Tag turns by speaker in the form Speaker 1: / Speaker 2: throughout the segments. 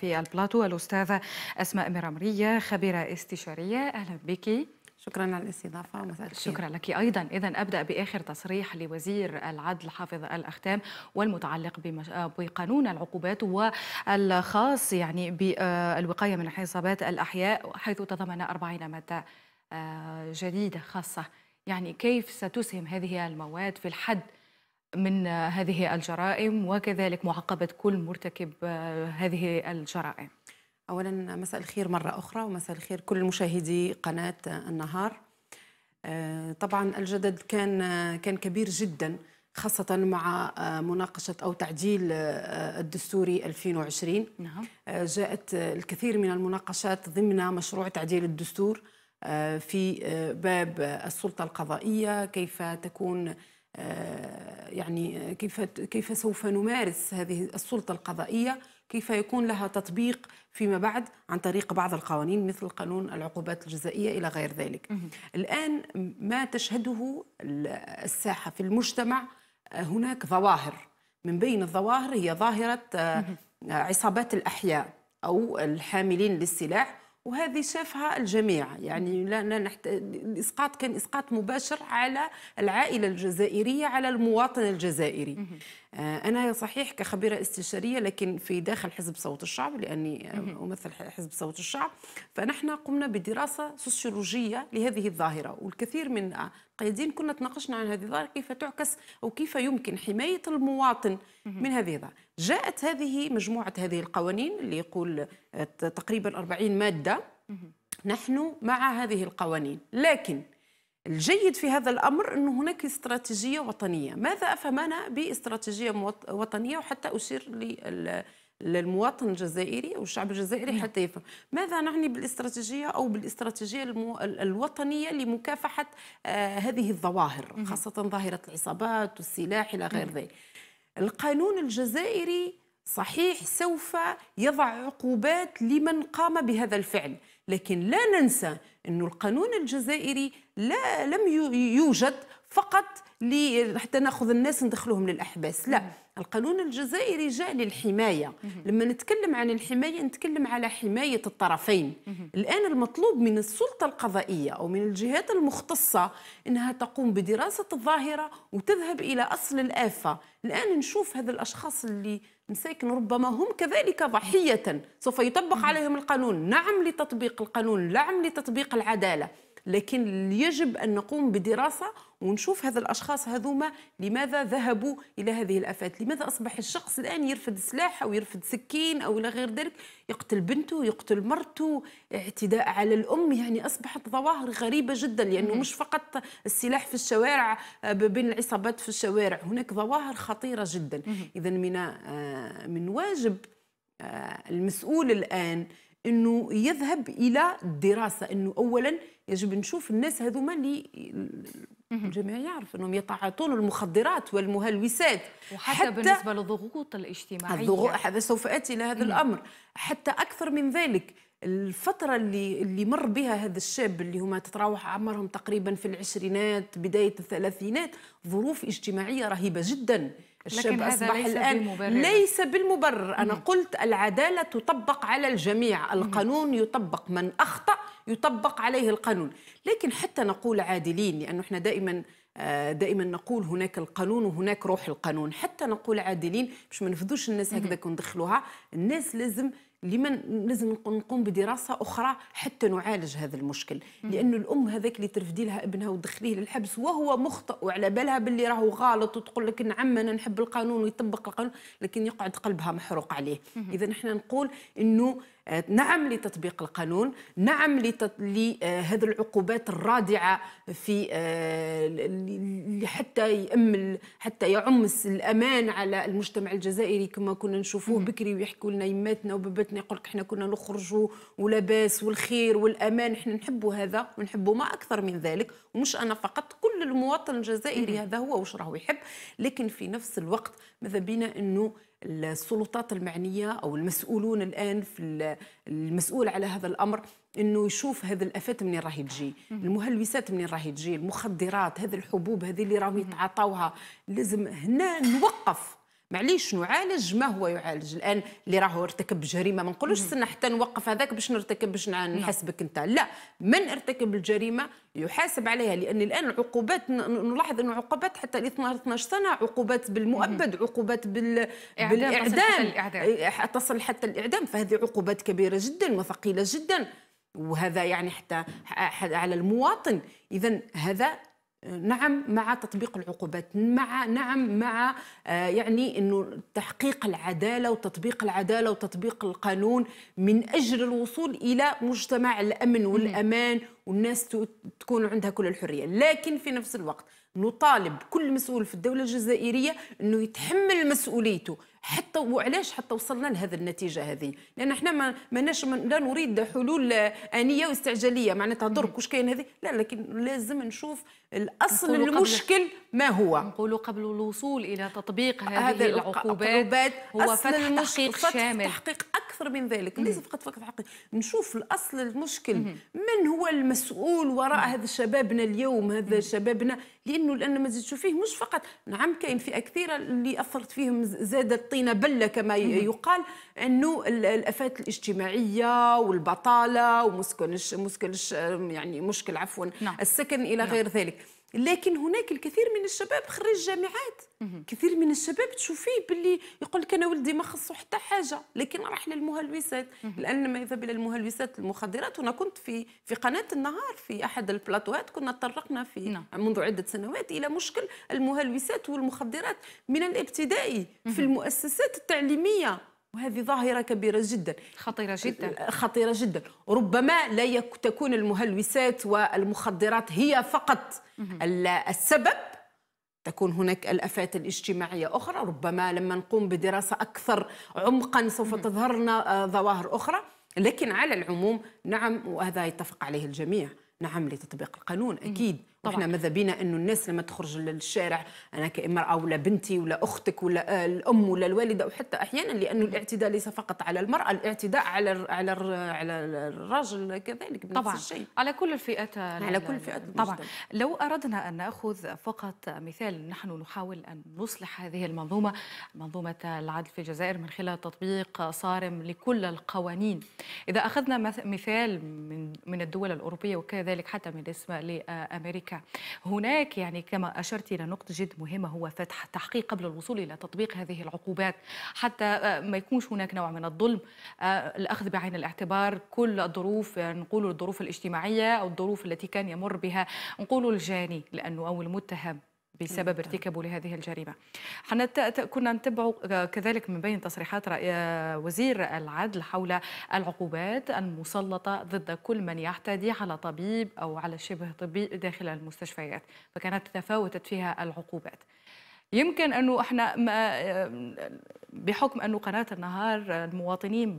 Speaker 1: في البلاطو الأستاذة أسماء مرمرية خبيرة استشارية أهلا بك شكرا على الاستضافه ومساء شكرا لك ايضا اذا ابدا باخر تصريح لوزير العدل حافظ الاختام والمتعلق بقانون العقوبات والخاص يعني بالوقايه من حصابات الاحياء حيث تضمن 40 ماده آه، جديده خاصه يعني كيف ستسهم هذه المواد في الحد من هذه الجرائم وكذلك معاقبة كل مرتكب هذه
Speaker 2: الجرائم أولا مساء الخير مرة أخرى ومساء الخير كل مشاهدي قناة النهار آه، طبعا الجدد كان كان كبير جدا خاصة مع آه، مناقشة أو تعديل آه، الدستوري 2020 نعم. جاءت الكثير من المناقشات ضمن مشروع تعديل الدستور في باب السلطة القضائية كيف تكون يعني كيف كيف سوف نمارس هذه السلطه القضائيه كيف يكون لها تطبيق فيما بعد عن طريق بعض القوانين مثل قانون العقوبات الجزائيه الى غير ذلك الان ما تشهده الساحه في المجتمع هناك ظواهر من بين الظواهر هي ظاهره آه، عصابات الاحياء او الحاملين للسلاح وهذه شافها الجميع يعني لا نحت... الاسقاط كان اسقاط مباشر على العائله الجزائريه على المواطن الجزائري آه، أنا صحيح كخبيرة استشارية لكن في داخل حزب صوت الشعب لأني آه، أمثل حزب صوت الشعب فنحن قمنا بدراسة سوسيولوجية لهذه الظاهرة والكثير من آه، قيادين كنا تناقشنا عن هذه الظاهرة كيف تعكس أو كيف يمكن حماية المواطن من هذه الظاهرة جاءت هذه مجموعة هذه القوانين اللي يقول تقريبا 40 مادة نحن مع هذه القوانين لكن الجيد في هذا الامر انه هناك استراتيجيه وطنيه، ماذا افهم انا باستراتيجيه وطنيه وحتى اشير للمواطن الجزائري او الشعب الجزائري نعم. حتى يفهم، ماذا نعني بالاستراتيجيه او بالاستراتيجيه المو... الوطنيه لمكافحه آه هذه الظواهر، خاصه ظاهره العصابات والسلاح الى غير نعم. ذلك. القانون الجزائري صحيح سوف يضع عقوبات لمن قام بهذا الفعل لكن لا ننسى أن القانون الجزائري لا لم يوجد فقط حتى ناخذ الناس ندخلهم للأحباس لا القانون الجزائري جاء للحماية لما نتكلم عن الحماية نتكلم على حماية الطرفين الآن المطلوب من السلطة القضائية أو من الجهات المختصة أنها تقوم بدراسة الظاهرة وتذهب إلى أصل الآفة الآن نشوف هذا الأشخاص اللي مساكن ربما هم كذلك ضحية سوف يطبق عليهم القانون نعم لتطبيق القانون نعم لتطبيق العدالة لكن يجب أن نقوم بدراسة ونشوف هذا الاشخاص هذوما لماذا ذهبوا الى هذه الافات لماذا اصبح الشخص الان يرفد سلاح او يرفد سكين او الى غير ذلك يقتل بنته يقتل مرته اعتداء على الام يعني اصبحت ظواهر غريبه جدا لانه مش فقط السلاح في الشوارع آه، بين العصابات في الشوارع هناك ظواهر خطيره جدا اذا من آه، من واجب آه، المسؤول الان انه يذهب الى الدراسه انه اولا يجب نشوف الناس هذوما اللي الجميع يعرف انهم يتعاطون المخدرات والمهلوسات وحتى حتى بالنسبه للضغوط الاجتماعيه الضغوط هذا سوف اتي الى هذا الامر حتى اكثر من ذلك الفترة اللي اللي مر بها هذا الشاب اللي هما تتراوح عمرهم تقريبا في العشرينات بداية الثلاثينات ظروف اجتماعية رهيبة جدا الشاب أصبح ليس الآن بالمبرر. ليس بالمبرر أنا مم. قلت العدالة تطبق على الجميع القانون يطبق من أخطأ يطبق عليه القانون لكن حتى نقول عادلين لأنه احنا دائما آه، دائما نقول هناك القانون وهناك روح القانون حتى نقول عادلين باش ما نفذوش الناس هكذا وندخلوها الناس لازم لمن لازم نقوم بدراسه اخرى حتى نعالج هذا المشكل لأن الام هذاك اللي ترفدي لها ابنها وتدخليه للحبس وهو مخطئ وعلى بالها باللي راهو غلط وتقول لك نعم انا نحب القانون ويطبق القانون لكن يقعد قلبها محروق عليه اذا نحن نقول انه آه، نعم لتطبيق القانون نعم لهذه آه، العقوبات الرادعة في آه، حتى يأمل حتى يعمس الأمان على المجتمع الجزائري كما كنا نشوفوه بكري ويحكوا لنا يماتنا وباباتنا يقول لك احنا كنا نخرجوا ولاباس والخير والأمان احنا نحبوا هذا ونحبوا ما أكثر من ذلك ومش أنا فقط كل حر للمواطن الجزائري هذا هو واش راهو يحب لكن في نفس الوقت ماذا بينا انه السلطات المعنيه او المسؤولون الان في المسؤول على هذا الامر انه يشوف هذه الافات منين راهي تجي المهلوسات منين راهي تجي المخدرات هذه الحبوب هذه اللي راهم يتعاطوها لازم هنا نوقف معليش نعالج ما هو يعالج الان اللي راهو ارتكب جريمه ما نقولوش استنى حتى نوقف هذاك باش نرتكب باش نعم. نحاسبك انت لا من ارتكب الجريمه يحاسب عليها لان الان العقوبات نلاحظ انه عقوبات حتى 12 سنه عقوبات بالمؤبد عقوبات بال... بالاعدام إيه، تصل حتى الاعدام فهذه عقوبات كبيره جدا وثقيله جدا وهذا يعني حتى على المواطن اذا هذا نعم مع تطبيق العقوبات مع نعم مع آه، يعني انه تحقيق العداله وتطبيق العداله وتطبيق القانون من اجل الوصول الى مجتمع الامن والامان والناس تكون عندها كل الحريه لكن في نفس الوقت نطالب كل مسؤول في الدوله الجزائريه انه يتحمل مسؤوليته حتى وعلاش حتى وصلنا لهذه النتيجه هذه لان احنا ما ماناش لا نريد حلول انيه واستعجاليه معناتها درك واش كاين هذه لا لكن لازم نشوف الاصل المشكل ما هو نقولوا قبل الوصول الى تطبيق آه، هذه العقوبات هو فتح تحقيق شامل تحقيق أكثر اكثر من ذلك ليس فقط فقط حقي نشوف الاصل المشكل من هو المسؤول وراء هذا شبابنا اليوم هذا شبابنا لانه لان ما زدتش فيه مش فقط نعم كاين فئه كثيره اللي اثرت فيهم زاد الطينه بله كما يقال انه الافات الاجتماعيه والبطاله ومسكن يعني مشكل عفوا نعم. السكن الى نعم. غير ذلك لكن هناك الكثير من الشباب خريج جامعات كثير من الشباب تشوفيه باللي يقول لك انا ولدي ما خصو حتى حاجه لكن راح للمهلوسات لان ما يذهب الى المهلوسات المخدرات وانا كنت في في قناه النهار في احد البلاتوهات كنا تطرقنا في نعم. منذ عده سنوات الى مشكل المهلوسات والمخدرات من الابتدائي في المؤسسات التعليميه وهذه ظاهرة كبيرة جدا خطيرة جدا أه، خطيرة جدا ربما لا تكون المهلوسات والمخدرات هي فقط السبب تكون هناك الافات الاجتماعيه اخرى ربما لما نقوم بدراسه اكثر عمقا سوف تظهرنا أه، ظواهر اخرى لكن على العموم نعم وهذا يتفق عليه الجميع نعم لتطبيق القانون اكيد طبعا. احنا ماذا بينا انه الناس لما تخرج للشارع انا كامراه ولا بنتي ولا اختك ولا الام ولا الوالده وحتى احيانا لانه الاعتداء ليس فقط على المراه الاعتداء على على على الرجل كذلك طبعا. الشيء
Speaker 1: على كل الفئات على كل الفئات طبعا لو اردنا ان ناخذ فقط مثال نحن نحاول ان نصلح هذه المنظومه منظومه العدل في الجزائر من خلال تطبيق صارم لكل القوانين اذا اخذنا مثال من من الدول الاوروبيه وكذلك حتى من اسم لامريكا هناك يعني كما أشرت إلى نقطة جد مهمة هو فتح تحقيق قبل الوصول إلى تطبيق هذه العقوبات حتى آه، ما يكونش هناك نوع من الظلم آه، الأخذ بعين الاعتبار كل الظروف آه، نقول الظروف الاجتماعية أو الظروف التي كان يمر بها نقول الجاني لأنه أو المتهم بسبب ارتكابه لهذه الجريمه. حنا كنا نتبع آه، كذلك من بين تصريحات آه، وزير العدل حول العقوبات المسلطه ضد كل من يعتدي على طبيب او على شبه طبيب داخل المستشفيات، فكانت تفاوتت فيها العقوبات. يمكن انه احنا ما آه، بحكم انه قناه النهار المواطنين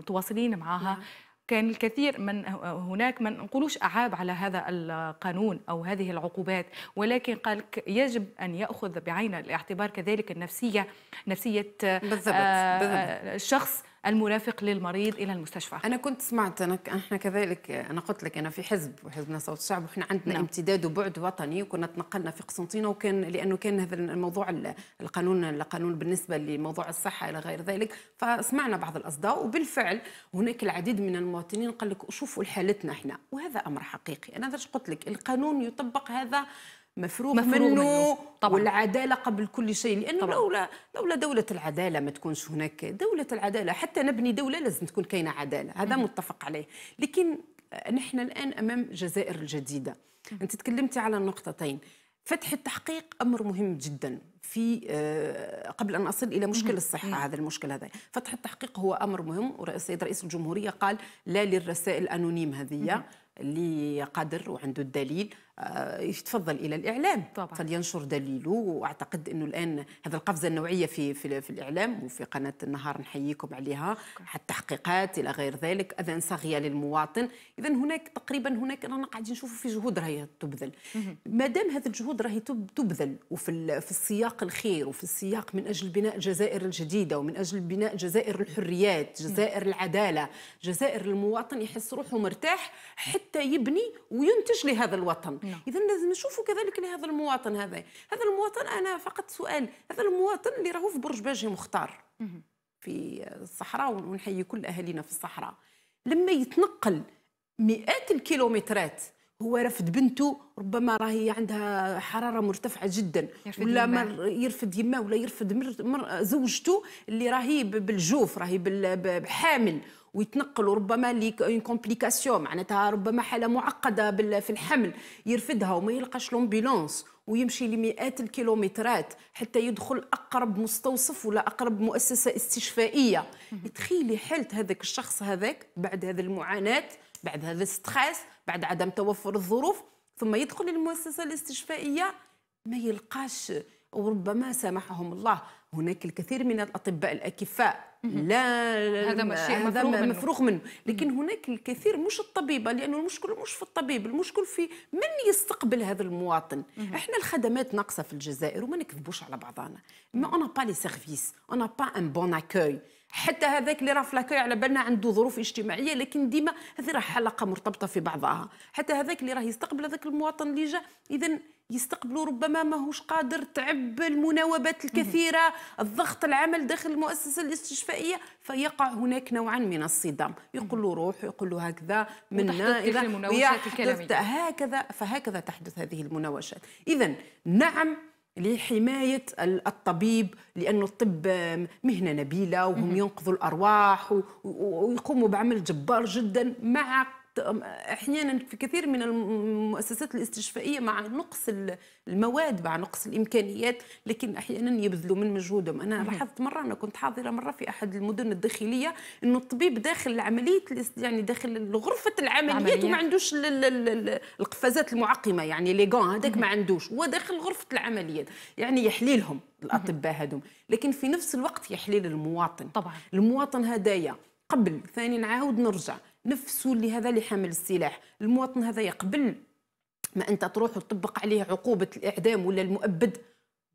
Speaker 1: متواصلين معها نعم. كان الكثير من هناك من نقولوش أعاب على هذا القانون أو هذه العقوبات ولكن قال يجب أن يأخذ بعين الاعتبار كذلك
Speaker 2: النفسية نفسية بالضبط. بالضبط. الشخص آه، المرافق للمريض الى المستشفى انا كنت سمعت انا احنا كذلك انا قلت لك انا في حزب وحزبنا صوت الشعب وحنا عندنا نعم. امتداد وبعد وطني وكنا تنقلنا في قسنطينه وكان لانه كان هذا الموضوع القانون القانون بالنسبه لموضوع الصحه الى غير ذلك فسمعنا بعض الاصداء وبالفعل هناك العديد من المواطنين قال لك شوفوا حالتنا احنا وهذا امر حقيقي انا قلت لك القانون يطبق هذا مفروغ, مفروغ منه, منه. طبعا. والعداله قبل كل شيء لانه طبعا. لولا لولا دوله العداله ما تكونش هناك دوله العداله حتى نبني دوله لازم تكون كاينه عداله هذا متفق عليه لكن آه، نحن الان امام جزائر الجديده انت تكلمتي على النقطتين فتح التحقيق امر مهم جدا في آه، قبل ان اصل الى مشكل الصحه هذا المشكل هذا فتح التحقيق هو امر مهم ورئيس رئيس الجمهوريه قال لا للرسائل الانونيم هذه اللي قادر وعنده الدليل آه، يتفضل الى الاعلام طبعا. فلينشر دليله واعتقد انه الان هذا القفزه النوعيه في في, في الاعلام وفي قناه النهار نحييكم عليها حتى تحقيقات الى غير ذلك اذان صاغيه للمواطن اذا هناك تقريبا هناك رانا قاعدين نشوفوا في جهود راهي تبذل ما دام هذه الجهود راهي تبذل وفي في السياق الخير وفي السياق من اجل بناء الجزائر الجديده ومن اجل بناء جزائر الحريات جزائر العداله جزائر المواطن يحس روحه مرتاح حتى يبني وينتج لهذا الوطن نعم. اذا لازم نشوفوا كذلك لهذا المواطن هذا هذا المواطن انا فقط سؤال هذا المواطن اللي راهو في برج باجي مختار في الصحراء ونحيي كل اهالينا في الصحراء لما يتنقل مئات الكيلومترات هو رفد بنته ربما راهي عندها حراره مرتفعه جدا يرفد ولا مر يرفد يماه ولا يرفد مر زوجته اللي راهي بالجوف راهي بحامل ويتنقلوا ربما لي كومبليكاسيون معناتها ربما حاله معقده في الحمل يرفدها وما يلقاش لومبيلونس ويمشي لمئات الكيلومترات حتى يدخل اقرب مستوصف ولا اقرب مؤسسه استشفائيه تخيلي حاله هذاك الشخص هذاك بعد هذه المعاناه بعد هذا الستريس بعد عدم توفر الظروف ثم يدخل للمؤسسه الاستشفائيه ما يلقاش وربما سامحهم الله هناك الكثير من الاطباء الاكفاء لا هذا مفروغ منه. مفروغ منه لكن هناك الكثير مش الطبيبه لانه المشكل مش في الطبيب المشكل في من يستقبل هذا المواطن احنا الخدمات ناقصه في الجزائر وما نكذبوش على بعضنا ما انا با لي سيرفيس انا با ان بون اكوي حتى هذاك اللي راه في لاكوي على بالنا عنده ظروف اجتماعيه لكن ديما هذه راه حلقه مرتبطه في بعضها حتى هذاك اللي راه يستقبل هذاك المواطن اللي جا اذا يستقبلوا ربما ماهوش قادر تعب المناوبات الكثيره الضغط العمل داخل المؤسسه الاستشفائيه فيقع هناك نوعا من الصدام يقول له روح يقول له هكذا من اذا المناوشات الكلاميه هكذا فهكذا تحدث هذه المناوشات اذا نعم لحماية الطبيب لأن الطب مهنة نبيلة وهم ينقذوا الأرواح ويقوموا بعمل جبار جدا مع احيانا في كثير من المؤسسات الاستشفائيه مع نقص المواد مع نقص الامكانيات لكن احيانا يبذلوا من مجهودهم انا لاحظت مره انا كنت حاضره مره في احد المدن الداخليه انه الطبيب داخل عمليه يعني داخل غرفه العمليات وما عندوش القفازات المعقمه يعني ليغون هذاك ما عندوش هو داخل غرفه العمليات يعني يحلي لهم الاطباء هذوم لكن في نفس الوقت يحلي للمواطن طبعا المواطن هدايا قبل ثاني نعاود نرجع نفسه اللي هذا اللي حامل السلاح المواطن هذا يقبل ما انت تروح وتطبق عليه عقوبه الاعدام ولا المؤبد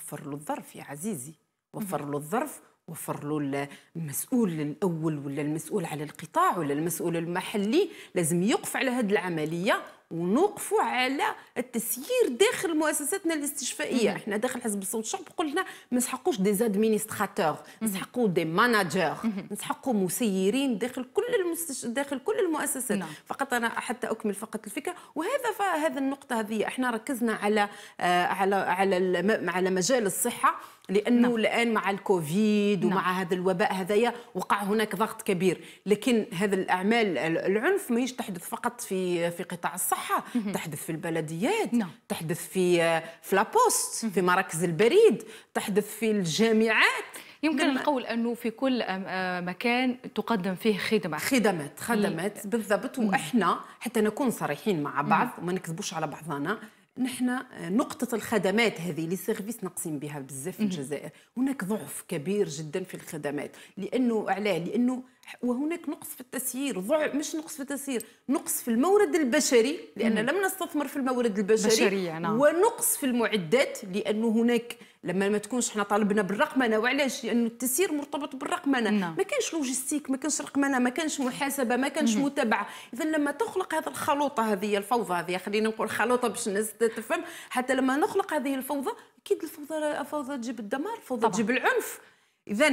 Speaker 2: وفر له الظرف يا عزيزي وفر له الظرف وفر له المسؤول الاول ولا المسؤول على القطاع ولا المسؤول المحلي لازم يقف على هذه العمليه ونوقفوا على التسيير داخل مؤسساتنا الاستشفائيه مم. احنا داخل حزب الصوت الشعب قلنا ما نسحقوش دي زادمينستراتور نسحقوا دي ماناجر نسحقوا مسيرين داخل كل المستش... داخل كل المؤسسات مم. نعم. فقط انا حتى اكمل فقط الفكره وهذا فهذا النقطه هذه احنا ركزنا على آه على على الم... على مجال الصحه لانه نعم. الان مع الكوفيد نعم. ومع نعم. هذا الوباء هذايا وقع هناك ضغط كبير لكن هذا الاعمال العنف ماهيش تحدث فقط في في قطاع الصحه الصحه تحدث في البلديات نعم. تحدث في آه، في لابوست في مراكز البريد تحدث في الجامعات يمكن القول انه في كل آه، مكان تقدم فيه خدمه خدمات خدمات بالضبط واحنا حتى نكون صريحين مع بعض وما نكذبوش على بعضنا نحن آه، نقطة الخدمات هذه لي سيرفيس نقسم بها بزاف في الجزائر هناك ضعف كبير جدا في الخدمات لأنه علاه لأنه وهناك نقص في التسيير ضعف مش نقص في التسيير نقص في المورد البشري لان لم نستثمر في المورد البشري بشرية نعم. ونقص في المعدات لانه هناك لما ما تكونش احنا طالبنا بالرقمنه وعلاش لانه التسيير مرتبط بالرقمنه نعم. ما كانش لوجيستيك ما كانش رقمنه ما كانش محاسبه ما كانش متابعه اذا لما تخلق هذه الخلوطه هذه الفوضى هذه خلينا نقول خلوطه باش الناس تفهم حتى لما نخلق هذه الفوضى اكيد الفوضى الفوضى تجيب الدمار الفوضى تجيب العنف اذا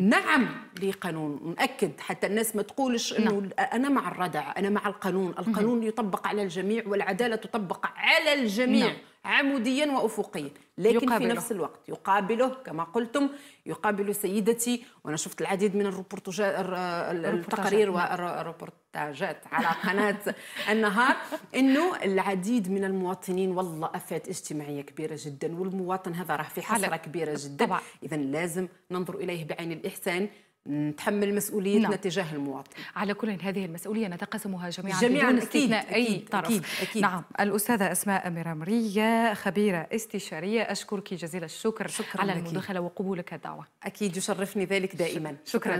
Speaker 2: نعم لقانون ناكد حتى الناس ما تقولش نعم. انه نعم. انا مع الردع انا مع القانون القانون يطبق على الجميع والعداله تطبق على الجميع نعم. عموديا وافقيا لكن يقابله. في نفس الوقت يقابله كما قلتم يقابل سيدتي وانا شفت العديد من الروبورتاجات التقارير والروبورتاجات على قناه النهار انه العديد من المواطنين والله افات اجتماعيه كبيره جدا والمواطن هذا راه في حسره كبيره جدا اذا لازم ننظر اليه بعين الاحسان نتحمل مسؤوليتنا نعم. تجاه المواطن
Speaker 1: على كل هذه المسؤولية نتقاسمها جميعا جميعا بدون استثناء أكيد. أي طرف أكيد. أكيد. نعم الأستاذة أسماء مرامرية خبيرة استشارية أشكرك جزيل الشكر شكرا على المداخلة وقبولك الدعوة أكيد يشرفني ذلك دائما شكرا, شكرا.